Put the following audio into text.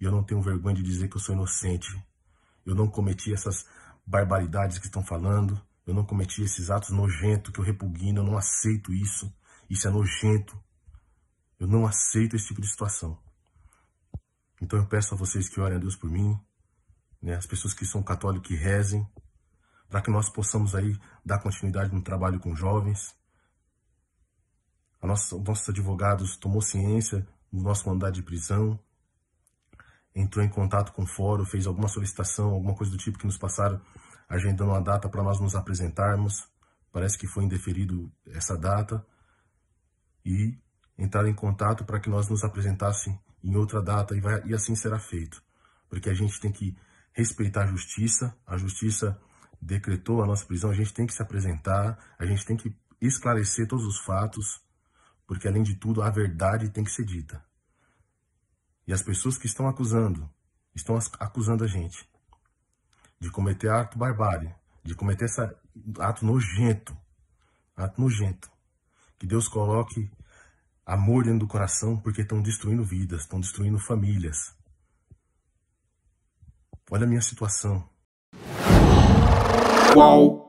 E eu não tenho vergonha de dizer que eu sou inocente. Eu não cometi essas barbaridades que estão falando. Eu não cometi esses atos nojentos que eu repugno. Eu não aceito isso. Isso é nojento. Eu não aceito esse tipo de situação. Então eu peço a vocês que orem a Deus por mim, né? as pessoas que são católicos que rezem, para que nós possamos aí dar continuidade no trabalho com jovens. A nossa, nossos advogados tomou ciência do nosso mandado de prisão, entrou em contato com o fórum, fez alguma solicitação, alguma coisa do tipo que nos passaram, agendando uma data para nós nos apresentarmos. Parece que foi indeferido essa data e entraram em contato para que nós nos apresentassem em outra data e, vai, e assim será feito, porque a gente tem que respeitar a justiça, a justiça decretou a nossa prisão, a gente tem que se apresentar, a gente tem que esclarecer todos os fatos, porque além de tudo a verdade tem que ser dita. E as pessoas que estão acusando, estão acusando a gente de cometer ato barbárie, de cometer esse ato nojento, ato nojento. Que Deus coloque amor dentro do coração, porque estão destruindo vidas, estão destruindo famílias. Olha a minha situação. Qual?